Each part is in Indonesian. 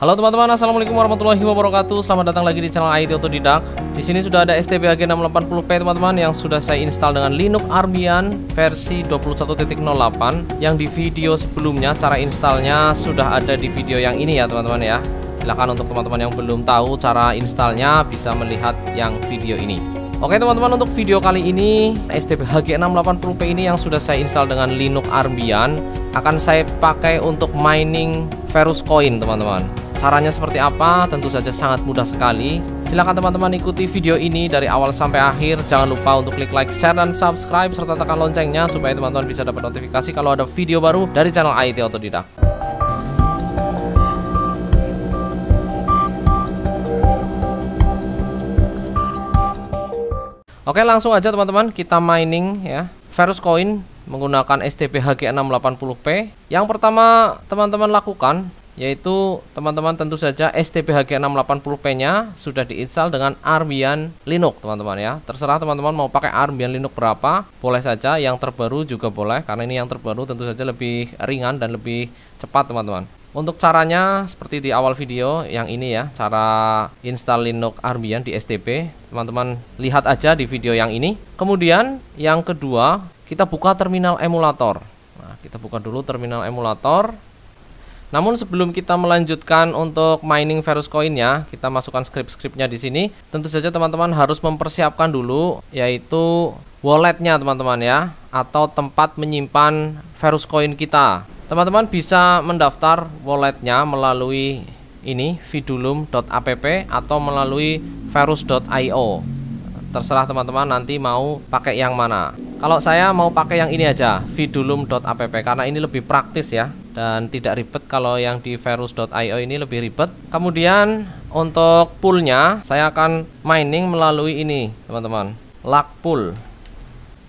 Halo teman-teman, assalamualaikum warahmatullahi wabarakatuh. Selamat datang lagi di channel IT Otodidak. Di sini sudah ada STBAG 680P teman-teman yang sudah saya install dengan Linux Arbian versi 21.08. Yang di video sebelumnya cara installnya sudah ada di video yang ini ya teman-teman ya. Silahkan untuk teman-teman yang belum tahu cara installnya bisa melihat yang video ini. Oke teman-teman untuk video kali ini STBHG 680P ini yang sudah saya install dengan Linux Arbian akan saya pakai untuk mining Verus Coin teman-teman Caranya seperti apa? Tentu saja sangat mudah sekali. Silakan teman-teman ikuti video ini dari awal sampai akhir. Jangan lupa untuk klik like, share, dan subscribe serta tekan loncengnya supaya teman-teman bisa dapat notifikasi kalau ada video baru dari channel IT Otodidak. Oke langsung aja teman-teman kita mining ya virus Coin menggunakan STP HG680P. Yang pertama teman-teman lakukan yaitu teman-teman tentu saja hg 680 p nya sudah diinstal dengan Arbian Linux, teman-teman ya. Terserah teman-teman mau pakai Arbian Linux berapa, boleh saja yang terbaru juga boleh karena ini yang terbaru tentu saja lebih ringan dan lebih cepat, teman-teman. Untuk caranya seperti di awal video yang ini ya, cara install Linux Arbian di STP. Teman-teman lihat aja di video yang ini. Kemudian yang kedua, kita buka terminal emulator. Nah, kita buka dulu terminal emulator namun sebelum kita melanjutkan untuk mining Verus Coin-nya, kita masukkan script-scriptnya di sini. Tentu saja teman-teman harus mempersiapkan dulu yaitu walletnya teman-teman ya atau tempat menyimpan Verus Coin kita. Teman-teman bisa mendaftar walletnya melalui ini vidulum.app atau melalui verus.io. Terserah teman-teman nanti mau pakai yang mana. Kalau saya mau pakai yang ini aja, vidulum.app karena ini lebih praktis ya dan tidak ribet kalau yang di verus.io ini lebih ribet. Kemudian untuk poolnya saya akan mining melalui ini, teman-teman. Luck pool.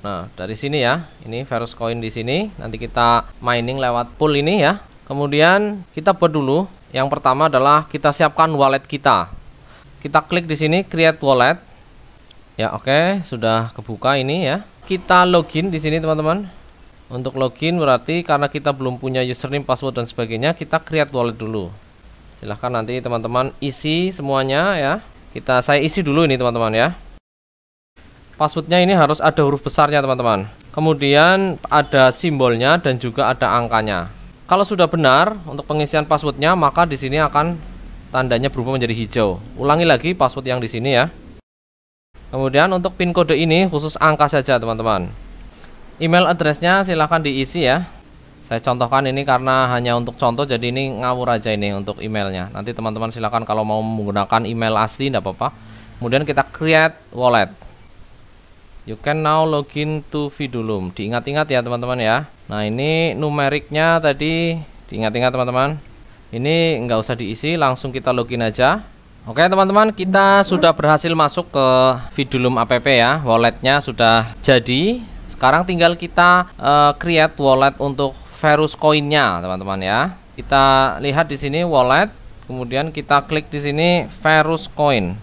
Nah, dari sini ya. Ini Verus coin di sini. Nanti kita mining lewat pool ini ya. Kemudian kita buat dulu. Yang pertama adalah kita siapkan wallet kita. Kita klik di sini create wallet. Ya, oke, okay. sudah kebuka ini ya kita login di sini teman-teman untuk login berarti karena kita belum punya username password dan sebagainya kita create wallet dulu silahkan nanti teman-teman isi semuanya ya kita saya isi dulu ini teman-teman ya passwordnya ini harus ada huruf besarnya teman-teman kemudian ada simbolnya dan juga ada angkanya kalau sudah benar untuk pengisian passwordnya maka di sini akan tandanya berubah menjadi hijau ulangi lagi password yang di sini ya Kemudian untuk pin kode ini khusus angka saja teman-teman. Email addressnya silahkan diisi ya. Saya contohkan ini karena hanya untuk contoh jadi ini ngawur aja ini untuk emailnya. Nanti teman-teman silahkan kalau mau menggunakan email asli tidak apa-apa. Kemudian kita create wallet. You can now login to Vidulum. Diingat-ingat ya teman-teman ya. Nah ini numeriknya tadi diingat-ingat teman-teman. Ini nggak usah diisi, langsung kita login aja. Oke teman-teman kita sudah berhasil masuk ke Vidulum app ya walletnya sudah jadi sekarang tinggal kita uh, create wallet untuk Verus coinnya teman-teman ya kita lihat di sini wallet kemudian kita klik di sini Verus coin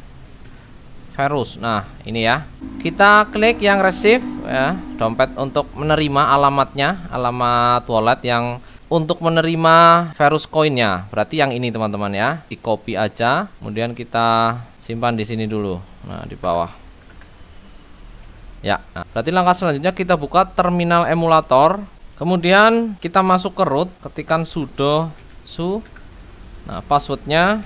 Verus nah ini ya kita klik yang receive ya dompet untuk menerima alamatnya alamat wallet yang untuk menerima virus koinnya Berarti yang ini teman-teman ya. Di copy aja, kemudian kita simpan di sini dulu. Nah, di bawah. Ya. Nah, berarti langkah selanjutnya kita buka terminal emulator. Kemudian kita masuk ke root, ketikan sudo su. Nah, passwordnya.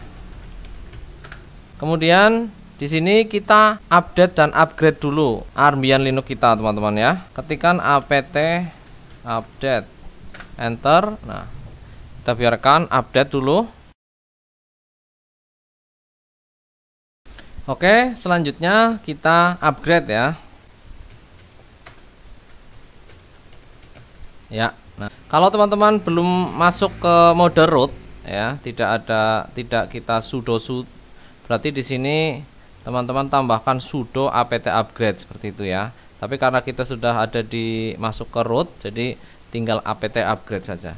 Kemudian di sini kita update dan upgrade dulu Armbian Linux kita, teman-teman ya. Ketikan apt update enter nah kita biarkan update dulu Oke selanjutnya kita upgrade ya ya nah kalau teman-teman belum masuk ke mode root ya tidak ada tidak kita sudo su berarti di sini teman-teman tambahkan sudo apt upgrade seperti itu ya tapi karena kita sudah ada di masuk ke root jadi tinggal apt upgrade saja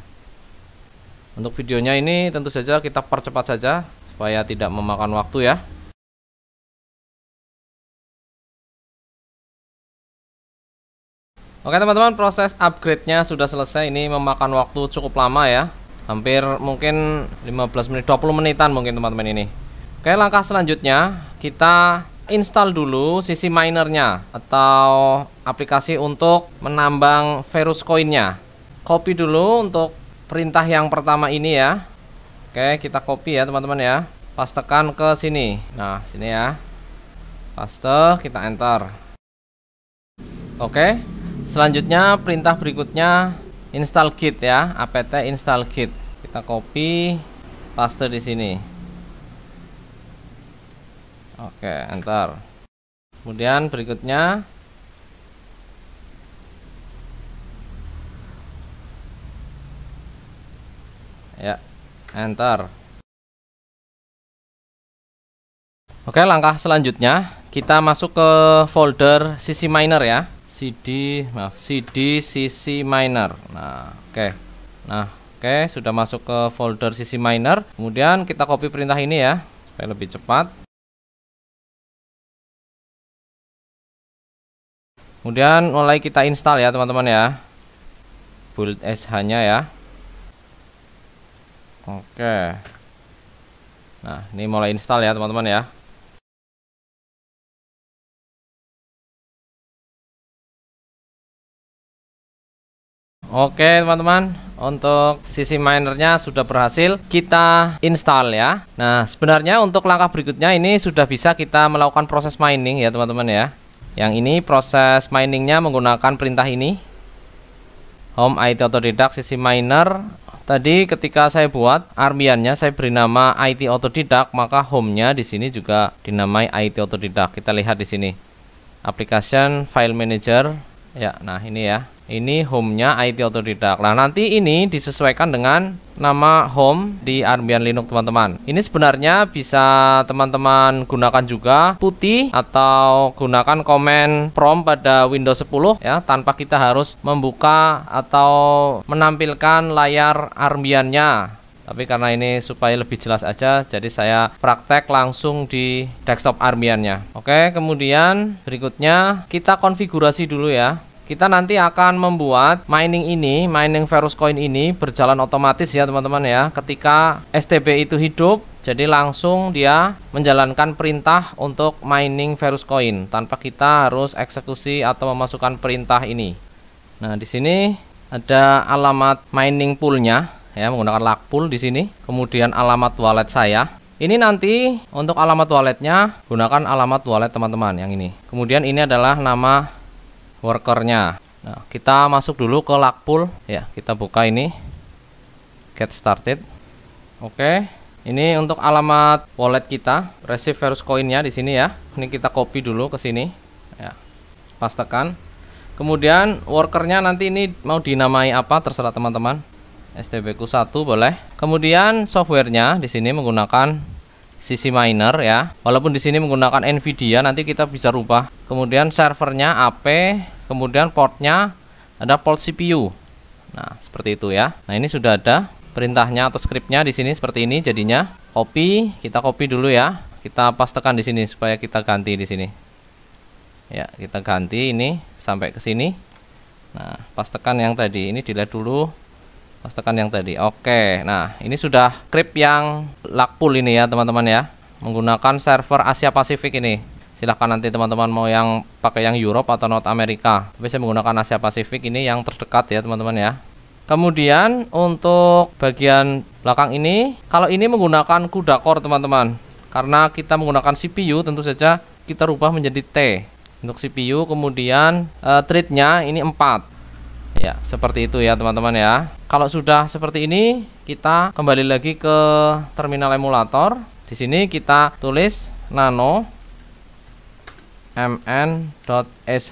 untuk videonya ini tentu saja kita percepat saja supaya tidak memakan waktu ya Oke teman-teman proses upgrade-nya sudah selesai ini memakan waktu cukup lama ya hampir mungkin 15 menit 20 menitan mungkin teman-teman ini Oke langkah selanjutnya kita install dulu sisi minernya atau aplikasi untuk menambang virus koinnya copy dulu untuk perintah yang pertama ini ya Oke kita copy ya teman-teman ya pastekan ke sini nah sini ya paste kita enter Oke selanjutnya perintah berikutnya install kit ya apt install kit. kita copy paste di sini Oke enter kemudian berikutnya ya enter oke langkah selanjutnya kita masuk ke folder CC minor ya CD maaf CD CC minor nah oke nah oke sudah masuk ke folder CC minor kemudian kita copy perintah ini ya supaya lebih cepat kemudian mulai kita install ya teman-teman ya build SH nya ya Oke. Nah, ini mulai install ya, teman-teman ya. Oke teman-teman untuk sisi minernya sudah berhasil kita install ya Nah sebenarnya untuk langkah berikutnya ini sudah bisa kita melakukan proses mining ya teman-teman ya Yang ini proses miningnya menggunakan perintah ini Home IT Autodidact sisi miner Tadi ketika saya buat armiannya saya beri nama IT Autodidak, maka home-nya di sini juga dinamai IT Autodidak. Kita lihat di sini. Application File Manager. Ya, nah ini ya ini home-nya IT Autodidak. Nah, nanti ini disesuaikan dengan nama home di armbian Linux, teman-teman. Ini sebenarnya bisa teman-teman gunakan juga putih atau gunakan command prompt pada Windows 10 ya, tanpa kita harus membuka atau menampilkan layar Armiannya. Tapi karena ini supaya lebih jelas aja, jadi saya praktek langsung di desktop Armiannya. Oke, kemudian berikutnya kita konfigurasi dulu ya kita nanti akan membuat mining ini, mining Verus Coin ini berjalan otomatis ya teman-teman ya. Ketika STB itu hidup, jadi langsung dia menjalankan perintah untuk mining Verus Coin tanpa kita harus eksekusi atau memasukkan perintah ini. Nah, di sini ada alamat mining poolnya ya menggunakan lag pool di sini. Kemudian alamat wallet saya. Ini nanti untuk alamat walletnya gunakan alamat wallet teman-teman yang ini. Kemudian ini adalah nama workernya nah kita masuk dulu ke lakpul ya kita buka ini get started oke ini untuk alamat wallet kita receive versus koinnya di sini ya ini kita copy dulu ke sini ya pas tekan kemudian workernya nanti ini mau dinamai apa terserah teman-teman STBQ 1 boleh kemudian softwarenya di sini menggunakan CC miner ya. Walaupun di sini menggunakan Nvidia nanti kita bisa rubah. Kemudian servernya AP kemudian portnya ada port CPU nah seperti itu ya nah ini sudah ada perintahnya atau scriptnya di sini seperti ini jadinya copy kita copy dulu ya kita tekan di sini supaya kita ganti di sini ya kita ganti ini sampai ke sini nah tekan yang tadi ini dilihat dulu tekan yang tadi oke nah ini sudah script yang lakpul ini ya teman-teman ya menggunakan server Asia Pasifik ini silahkan nanti teman-teman mau yang pakai yang Europe atau North America tapi saya menggunakan Asia Pasifik ini yang terdekat ya teman-teman ya kemudian untuk bagian belakang ini kalau ini menggunakan kuda core teman-teman karena kita menggunakan CPU tentu saja kita rubah menjadi T untuk CPU kemudian e, eh, threadnya ini 4 ya seperti itu ya teman-teman ya kalau sudah seperti ini kita kembali lagi ke terminal emulator di sini kita tulis nano mn.sh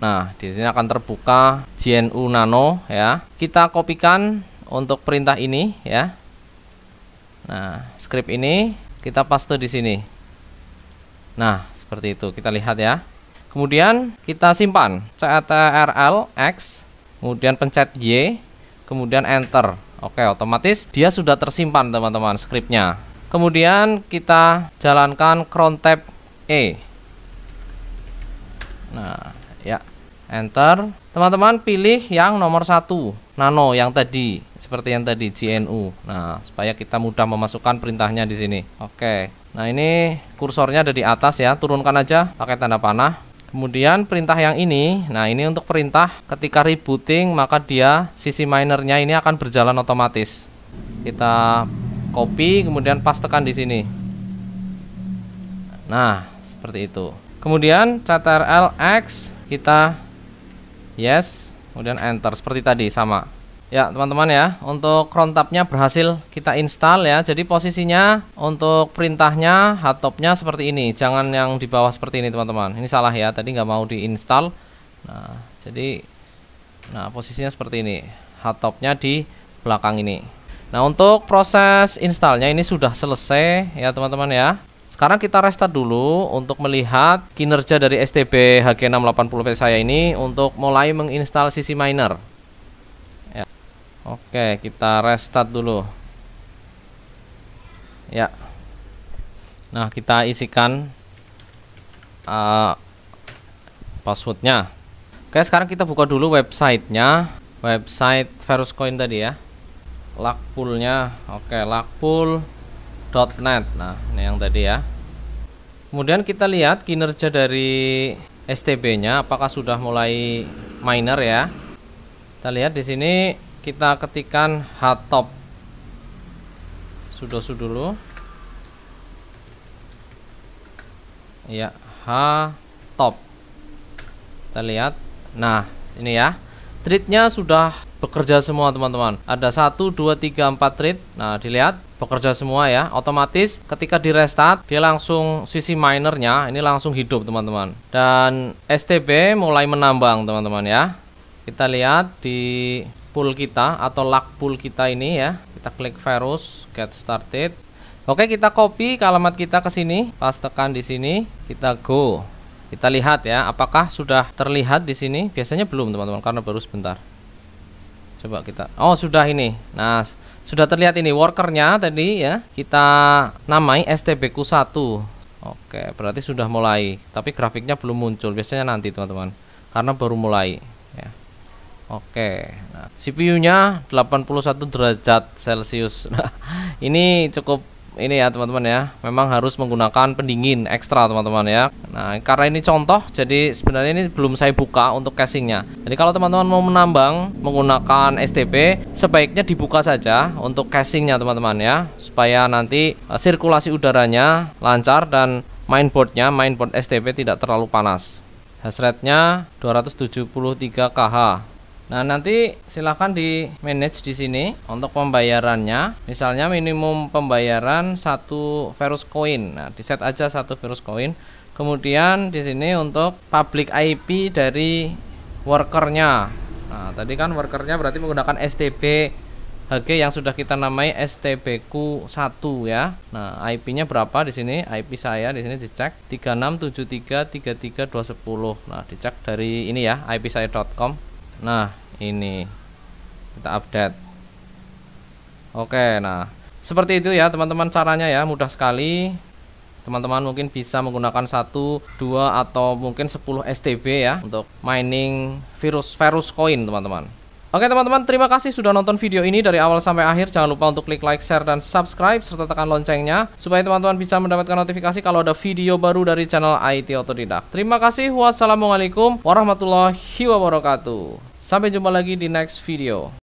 Nah, di sini akan terbuka GNU Nano ya. Kita kopikan untuk perintah ini ya. Nah, script ini kita paste di sini. Nah, seperti itu. Kita lihat ya. Kemudian kita simpan CTRL X, kemudian pencet Y, kemudian enter. Oke, otomatis dia sudah tersimpan teman-teman scriptnya. Kemudian kita jalankan cron tab E. Nah, ya. Enter. Teman-teman pilih yang nomor satu nano yang tadi, seperti yang tadi GNU. Nah, supaya kita mudah memasukkan perintahnya di sini. Oke. Nah, ini kursornya ada di atas ya. Turunkan aja pakai tanda panah. Kemudian perintah yang ini, nah ini untuk perintah ketika rebooting maka dia sisi minernya ini akan berjalan otomatis. Kita copy kemudian pas tekan di sini nah seperti itu kemudian ctrl X kita yes kemudian enter seperti tadi sama ya teman-teman ya untuk cron nya berhasil kita install ya jadi posisinya untuk perintahnya hardtop-nya seperti ini jangan yang di bawah seperti ini teman-teman ini salah ya tadi nggak mau diinstal nah jadi nah posisinya seperti ini Hardtop-nya di belakang ini Nah untuk proses installnya ini sudah selesai ya teman-teman ya Sekarang kita restart dulu untuk melihat kinerja dari STB HG680P saya ini Untuk mulai menginstal sisi miner ya. Oke kita restart dulu Ya Nah kita isikan uh, Passwordnya Oke sekarang kita buka dulu websitenya Website Veruscoin tadi ya lakpulnya oke lakpul.net nah ini yang tadi ya kemudian kita lihat kinerja dari STB nya apakah sudah mulai miner ya kita lihat di sini kita ketikkan ketikan sudah sudah dulu ya h top kita lihat nah ini ya treatnya sudah bekerja semua teman-teman ada 1 2 3 4 trade nah dilihat bekerja semua ya otomatis ketika di restart dia langsung sisi minernya ini langsung hidup teman-teman dan STB mulai menambang teman-teman ya kita lihat di pool kita atau lag pool kita ini ya kita klik virus get started Oke kita copy alamat kita ke sini pas tekan di sini kita go kita lihat ya apakah sudah terlihat di sini biasanya belum teman-teman karena baru sebentar Coba kita Oh, sudah ini. Nah, sudah terlihat ini workernya tadi ya. Kita namai STBQ1. Oke, berarti sudah mulai. Tapi grafiknya belum muncul. Biasanya nanti, teman-teman. Karena baru mulai ya. Oke. Nah, CPU-nya 81 derajat Celcius. Nah, ini cukup ini ya teman-teman ya memang harus menggunakan pendingin ekstra teman-teman ya nah karena ini contoh jadi sebenarnya ini belum saya buka untuk casingnya jadi kalau teman-teman mau menambang menggunakan STP sebaiknya dibuka saja untuk casingnya teman-teman ya supaya nanti eh, sirkulasi udaranya lancar dan mainboardnya mainboard STP tidak terlalu panas hasratnya 273 kH Nah, nanti silahkan di manage di sini untuk pembayarannya. Misalnya minimum pembayaran satu virus Coin. Nah, di set aja satu virus Coin. Kemudian di sini untuk public IP dari workernya. Nah, tadi kan workernya berarti menggunakan STB HG yang sudah kita namai STBQ1 ya. Nah, IP-nya berapa di sini? IP saya di sini dicek sepuluh Nah, dicek dari ini ya, ip ipsaya.com. Nah, ini kita update oke nah seperti itu ya teman-teman caranya ya mudah sekali teman-teman mungkin bisa menggunakan satu dua atau mungkin 10 STB ya untuk mining virus virus koin teman-teman Oke teman-teman, terima kasih sudah nonton video ini dari awal sampai akhir. Jangan lupa untuk klik like, share, dan subscribe, serta tekan loncengnya, supaya teman-teman bisa mendapatkan notifikasi kalau ada video baru dari channel IT Otodidak. Terima kasih, wassalamualaikum warahmatullahi wabarakatuh. Sampai jumpa lagi di next video.